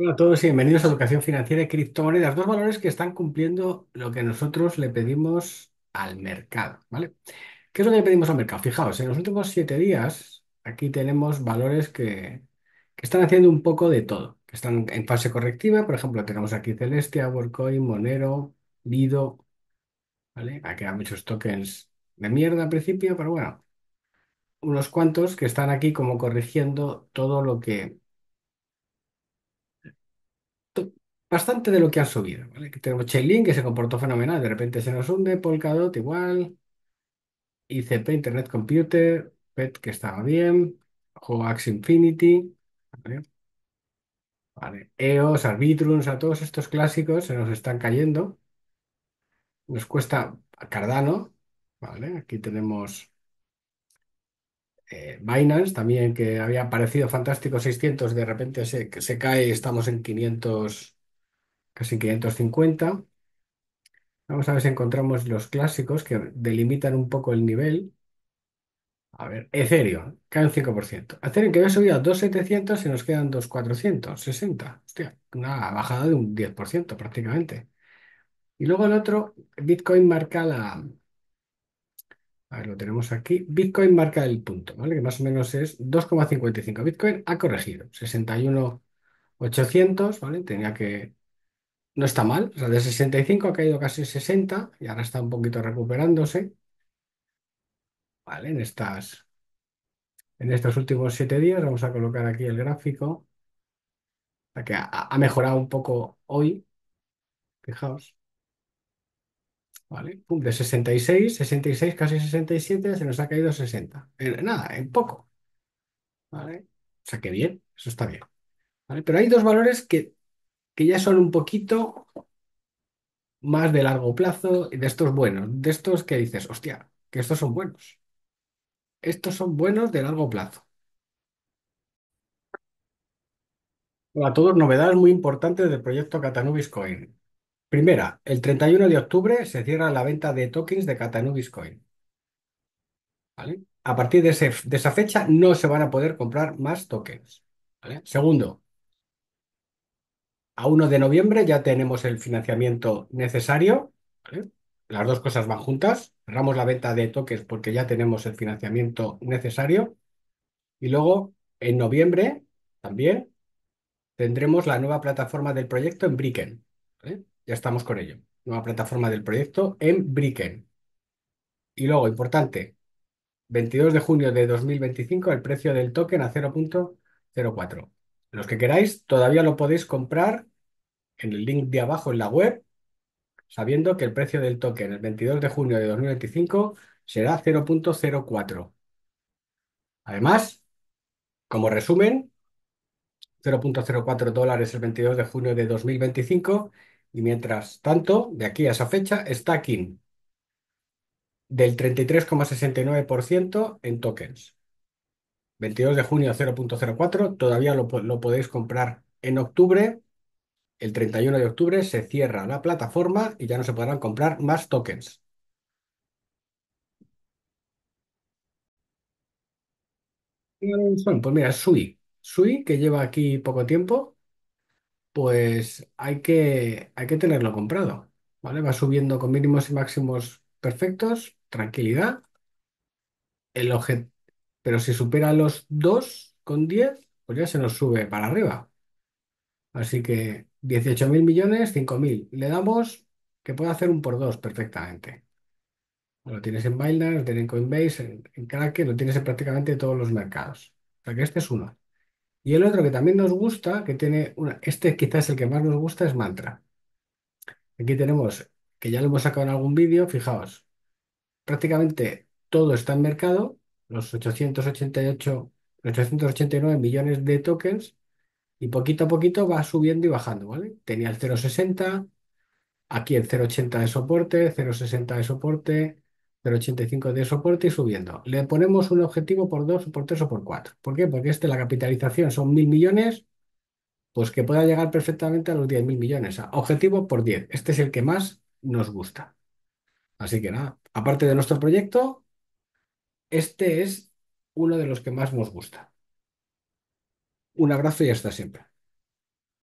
Hola a todos y bienvenidos a Educación Financiera y Criptomonedas, dos valores que están cumpliendo lo que nosotros le pedimos al mercado, ¿vale? ¿Qué es lo que le pedimos al mercado? Fijaos, en los últimos siete días aquí tenemos valores que, están haciendo un poco de todo, que están en fase correctiva, por ejemplo, tenemos aquí Celestia, WorldCoin, Monero, Lido, ¿vale? Aquí hay muchos tokens de mierda al principio, pero bueno, unos cuantos que están aquí como corrigiendo todo lo que bastante de lo que han subido, tenemos Chainlink, que se comportó fenomenal, de repente se nos hunde, Polkadot igual, ICP, Internet Computer, PET que estaba bien, Hoax Infinity, EOS, e Arbitrum, a todos estos clásicos se nos están cayendo. Nos cuesta Cardano, ¿vale? Aquí tenemos eh, Binance también, que había parecido fantástico 600, de repente se, se cae y estamos en 500, casi 550. Vamos a ver si encontramos los clásicos que delimitan un poco el nivel. A ver, Ethereum, cae un 5%. Ethereum que había subido a 2.700 y nos quedan 2.460. Hostia, una bajada de un 10% prácticamente. Y luego el otro, Bitcoin marca la... A ver, lo tenemos aquí. Bitcoin marca el punto, ¿vale? Que más o menos es 2,55. Bitcoin ha corregido, 61.800, ¿vale? Tenía que no está mal, o sea, de 65 ha caído casi 60 y ahora está un poquito recuperándose, ¿vale? En estas, en estos últimos 7 días vamos a colocar aquí el gráfico, que ha, mejorado un poco hoy, fijaos, ¿vale? de 66, 66, casi 67, se nos ha caído 60. nada, en poco, ¿vale? O sea, que bien, eso está bien. ¿vale? Pero hay dos valores que que ya son un poquito más de largo plazo, de estos buenos, de estos que dices, hostia, que estos son buenos. Estos son buenos de largo plazo. Hola a todos, novedades muy importantes del proyecto Catanubis Coin. Primera, el 31 de octubre se cierra la venta de tokens de Catanubis Coin. A partir de, esa fecha no se van a poder comprar más tokens. Segundo, a 1 de noviembre ya tenemos el financiamiento necesario. Las dos cosas van juntas. Cerramos la venta de toques porque ya tenemos el financiamiento necesario. Y luego, en noviembre también, tendremos la nueva plataforma del proyecto en Bricken. Ya estamos con ello. Nueva plataforma del proyecto en Bricken. Y luego, importante, 22 de junio de 2025, el precio del token a 0.04. Los que queráis, todavía lo podéis comprar en el link de abajo en la web, sabiendo que el precio del token el 22 de junio de 2025 será 0.04. Además, como resumen, 0.04 dólares el 22 de junio de 2025 y mientras tanto, de aquí a esa fecha, stacking del 33,69% en tokens. 22 de junio 0.04, todavía lo, podéis comprar en octubre. El 31 de octubre se cierra la plataforma y ya no se podrán comprar más tokens. Son, pues mira, Sui. Sui, que lleva aquí poco tiempo, pues hay que, hay que tenerlo comprado. ¿vale? Va subiendo con mínimos y máximos perfectos, tranquilidad. El objetivo pero si supera los con 10, pues ya se nos sube para arriba. Así que 18.000 millones, 5.000. Le damos que puede hacer un por dos perfectamente. Lo tienes en Binance, lo tienes en Coinbase, en, Kraken, lo tienes en prácticamente todos los mercados. O sea que este es uno. Y el otro que también nos gusta, que tiene una, este quizás el que más nos gusta es Mantra. Aquí tenemos, que ya lo hemos sacado en algún vídeo, fijaos, prácticamente todo está en mercado los 888, 889 millones de tokens y poquito a poquito va subiendo y bajando, ¿vale? Tenía el 0,60, aquí el 0,80 de soporte, 0,60 de soporte, 0,85 de soporte y subiendo. Le ponemos un objetivo por 2, por 3 o por 4. ¿Por qué? Porque este, la capitalización son mil millones, pues que pueda llegar perfectamente a los 10 mil millones. Objetivo por 10. Este es el que más nos gusta. Así que nada, aparte de nuestro proyecto, este es uno de los que más nos gusta. Un abrazo y hasta siempre.